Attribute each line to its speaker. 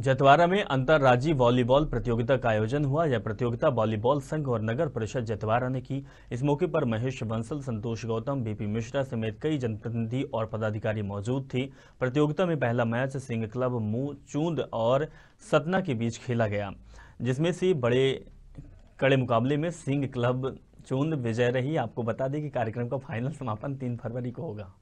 Speaker 1: जतवारा में अंतर्राज्यीय वॉलीबॉल प्रतियोगिता का आयोजन हुआ यह प्रतियोगिता वॉलीबॉल संघ और नगर परिषद जतवारा ने की इस मौके पर महेश बंसल संतोष गौतम बीपी मिश्रा समेत कई जनप्रतिनिधि और पदाधिकारी मौजूद थे प्रतियोगिता में पहला मैच सिंह क्लब मू चूंद और सतना के बीच खेला गया जिसमें से बड़े कड़े मुकाबले में सिंह क्लब चूंद विजय रही आपको बता दें कि कार्यक्रम का फाइनल समापन तीन फरवरी को होगा